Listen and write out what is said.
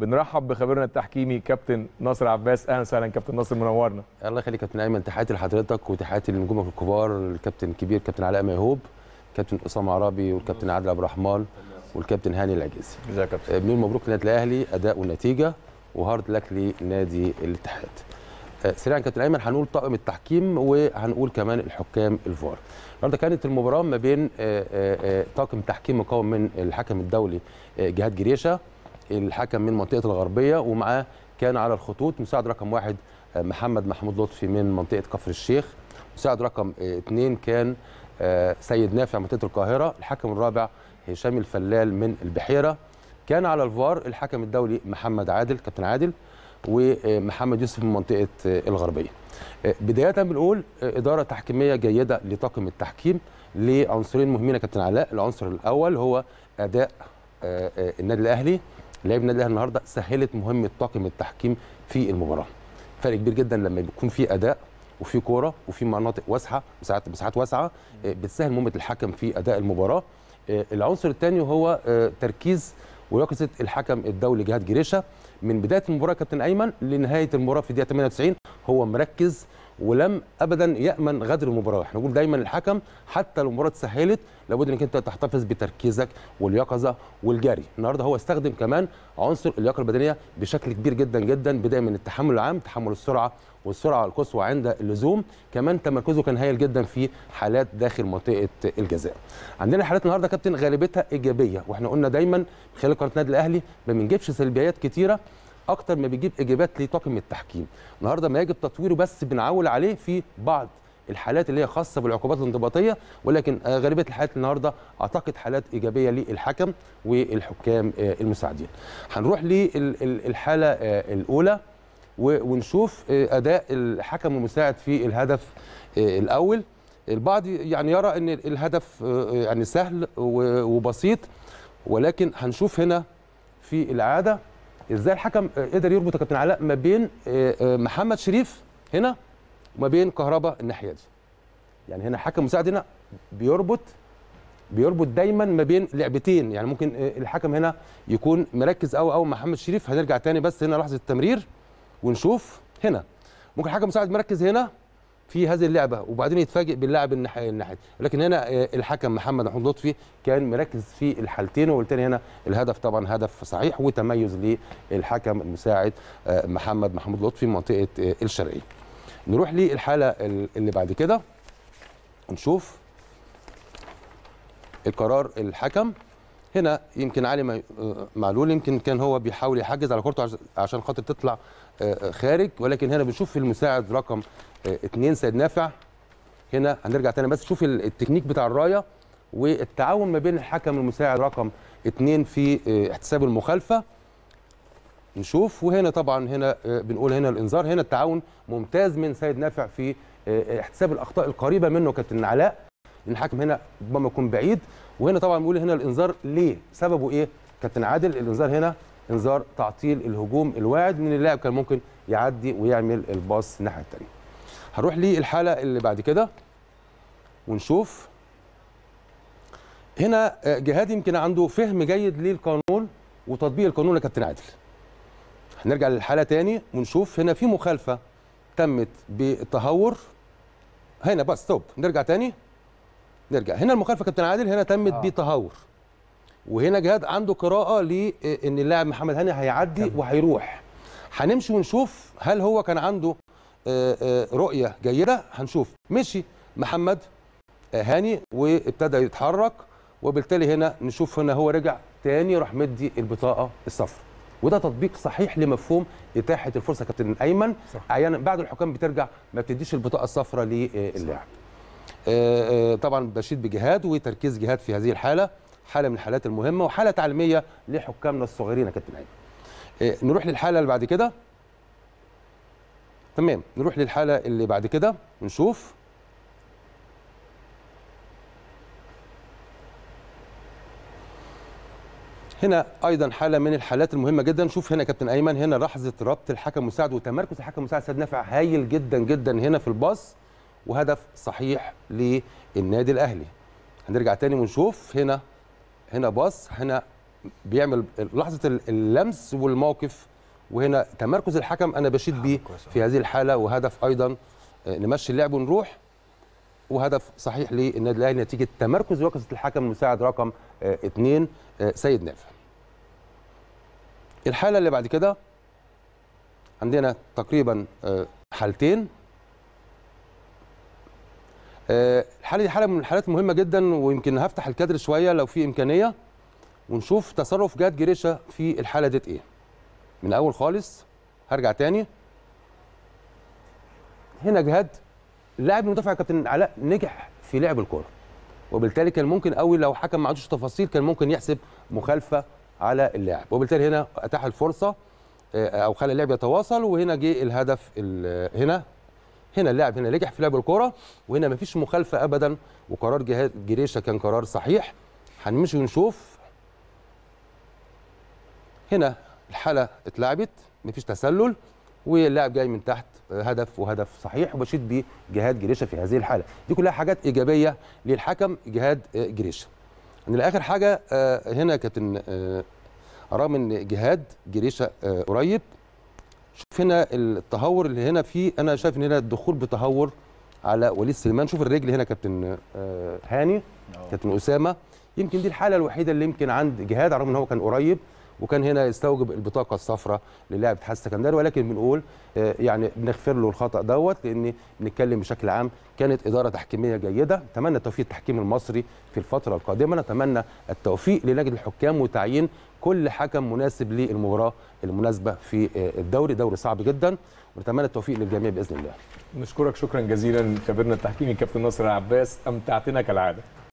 بنرحب بخبيرنا التحكيمي كابتن ناصر عباس اهلا وسهلا كابتن ناصر منورنا الله يخليك كابتن ايمن تحياتي لحضرتك وتحياتي لنجومك الكبار الكابتن الكبير كابتن علاء ميهوب كابتن اسامه عرابي والكابتن عادل عبد الرحمن والكابتن هاني العجيزي ازيك يا كابتن مليون مبروك للنادي الاهلي اداء ونتيجه وهارد لك لنادي الاتحاد آه، سريعا كابتن ايمن هنقول طاقم التحكيم وهنقول كمان الحكام الفار النهارده كانت المباراه ما بين آه، آه، طاقم تحكيم مكون من الحكم الدولي جهاد جريشه الحكم من منطقه الغربيه ومعاه كان على الخطوط مساعد رقم واحد آه، محمد محمود لطفي من منطقه كفر الشيخ مساعد رقم اثنين آه، كان آه، سيد نافع منطقه القاهره الحكم الرابع هشام الفلال من البحيره كان على الفار الحكم الدولي محمد عادل كابتن عادل ومحمد يوسف من منطقه الغربيه بدايه بنقول اداره تحكيميه جيده لطاقم التحكيم لعنصرين مهمين يا كابتن علاء العنصر الاول هو اداء النادي الاهلي لعبنا النادي النهارده سهلت مهمه طاقم التحكيم في المباراه فرق كبير جدا لما بيكون في اداء وفي كوره وفي مناطق واسعه مساحات مساحات واسعه آه، بتسهل مهمه الحكم في اداء المباراه آه، العنصر الثاني هو آه، تركيز ويقظه الحكم الدولي جهاد جريشه من بدايه المباراه كابتن ايمن لنهايه المباراه في الدقيقه 98 هو مركز ولم ابدا يامن غدر المباراه احنا بنقول دايما الحكم حتى لو المباراه اتسهلت لابد انك انت تحتفظ بتركيزك واليقظه والجري النهارده هو استخدم كمان عنصر اللياقه البدنيه بشكل كبير جدا جدا بدايه من التحمل العام تحمل السرعه والسرعه القصوى عند اللزوم كمان تمركزه كان هايل جدا في حالات داخل منطقه الجزاء عندنا حالات النهارده كابتن غالبيتها ايجابيه واحنا قلنا دايما خلال قناه النادي الاهلي ما بنجيبش سلبيات كتيره اكتر ما بيجيب اجابات لطاقم التحكيم النهارده ما يجب تطويره بس بنعول عليه في بعض الحالات اللي هي خاصه بالعقوبات الانضباطيه ولكن آه، غالبيه الحالات النهارده اعتقد حالات ايجابيه للحكم والحكام آه، المساعدين هنروح للحاله آه، الاولى ونشوف اداء الحكم المساعد في الهدف الاول البعض يعني يرى ان الهدف يعني سهل وبسيط ولكن هنشوف هنا في العاده ازاي الحكم قدر يربط كابتن علاء ما بين آه، آه، محمد شريف هنا وما بين كهربا الناحيه دي يعني هنا حكم مساعد هنا بيربط بيربط دايما ما بين لعبتين يعني ممكن آه، الحكم هنا يكون مركز قوي قوي مع محمد شريف هنرجع تاني بس هنا لحظه التمرير ونشوف هنا ممكن حكم مساعد مركز هنا في هذه اللعبه وبعدين يتفاجئ باللاعب الناحيه الناحيه لكن هنا آه، الحكم محمد محمود لطفي كان مركز في الحالتين والتاني هنا الهدف طبعا هدف صحيح وتميز للحكم المساعد آه، محمد محمود لطفي منطقه آه، الشرقيه نروح للحاله اللي بعد كده نشوف القرار الحكم هنا يمكن علي معلول يمكن كان هو بيحاول يحجز على كورته عشان خاطر تطلع آه، آه، خارج ولكن هنا بنشوف في المساعد رقم اثنين آه، سيد نافع هنا هنرجع تاني بس شوف التكنيك بتاع الرايه والتعاون ما بين الحكم المساعد رقم اثنين في احتساب المخالفه نشوف وهنا طبعا هنا بنقول هنا الانذار هنا التعاون ممتاز من سيد نافع في احتساب الاخطاء القريبه منه كابتن علاء الحكم هنا ربما يكون بعيد وهنا طبعا بنقول هنا الانذار ليه سببه ايه كابتن عادل الانذار هنا انذار تعطيل الهجوم الواعد من اللاعب كان ممكن يعدي ويعمل الباص الناحيه الثانيه هروح للحاله اللي بعد كده ونشوف هنا آه، جهاد يمكن عنده فهم جيد للقانون وتطبيق القانون يا كابتن عادل هنرجع للحاله تاني ونشوف هنا في مخالفه تمت بالتهور هنا بس ستوب نرجع تاني نرجع هنا المخالفه كابتن عادل هنا تمت آه. بتهور وهنا جهاد عنده قراءه لان اللاعب محمد هاني هيعدي وهيروح هنمشي ونشوف هل هو كان عنده آه، آه، رؤيه جيده هنشوف مشي محمد آه، هاني وابتدى يتحرك وبالتالي هنا نشوف هنا هو رجع تاني راح مدي البطاقه الصفر وده تطبيق صحيح لمفهوم اتاحه الفرصه كابتن ايمن احيانا بعد الحكام بترجع ما بتديش البطاقه الصفراء للاعب آه، آه، طبعا بشيد بجهاد وتركيز جهاد في هذه الحاله حاله من الحالات المهمه وحاله تعليميه لحكامنا الصغيرين يا كابتن عادل آه، نروح للحاله اللي بعد كده تمام نروح للحاله اللي بعد كده ونشوف هنا ايضا حاله من الحالات المهمه جدا شوف هنا كابتن ايمن هنا لحظه ربط الحكم مساعد وتمركز الحكم مساعد سيد نافع هايل جدا جدا هنا في الباص وهدف صحيح للنادي الاهلي هنرجع تاني ونشوف هنا هنا باص هنا بيعمل لحظه اللمس والموقف وهنا تمركز الحكم انا بشيد بيه في هذه الحاله وهدف ايضا آه، نمشي اللعب ونروح وهدف صحيح للنادي الاهلي نتيجه تمركز وقفه الحكم المساعد رقم اثنين آه، آه، سيد نافع. الحاله اللي بعد كده عندنا تقريبا حالتين آه، الحاله دي حاله من الحالات مهمه جدا ويمكن هفتح الكادر شويه لو في امكانيه ونشوف تصرف جهاد جريشه في الحاله ديت ايه من الاول خالص هرجع تاني هنا جهاد لاعب المدافع كابتن علاء نجح في لعب الكوره وبالتالي كان ممكن قوي لو حكم ما عندوش تفاصيل كان ممكن يحسب مخالفه على اللاعب وبالتالي هنا اتاح الفرصه آه، او خلى اللاعب يتواصل وهنا جه الهدف هنا هنا اللاعب هنا نجح في لعب الكوره وهنا مفيش مخالفه ابدا وقرار جهاز جريشه كان قرار صحيح هنمشي ونشوف هنا الحاله اتلعبت مفيش تسلل واللاعب جاي من تحت آه، هدف وهدف صحيح وبشيد بيه جهاد جريشه في هذه الحاله دي كلها حاجات ايجابيه للحكم جهاد آه، جريشه من اخر حاجه آه، هنا كابتن رغم ان جهاد جريشه قريب شوف هنا التهور اللي هنا فيه انا شايف ان هنا الدخول بتهور على وليد سليمان شوف الرجل هنا كابتن آه، هاني كابتن اسامه يمكن دي الحاله الوحيده اللي يمكن عند جهاد على الرغم ان هو كان قريب وكان هنا يستوجب البطاقه الصفراء للاعب اتحاد السكندري ولكن بنقول آه، يعني بنغفر له الخطا دوت لان بنتكلم بشكل عام كانت اداره تحكيميه جيده نتمنى توفيق التحكيم المصري في الفتره القادمه نتمنى التوفيق للجنه الحكام وتعيين كل حكم مناسب للمباراه المناسبه في آه، الدوري دوري صعب جدا ونتمنى التوفيق للجميع باذن الله نشكرك شكرا جزيلا خبيرنا التحكيمي كابتن ناصر العباس امتعتنا كالعاده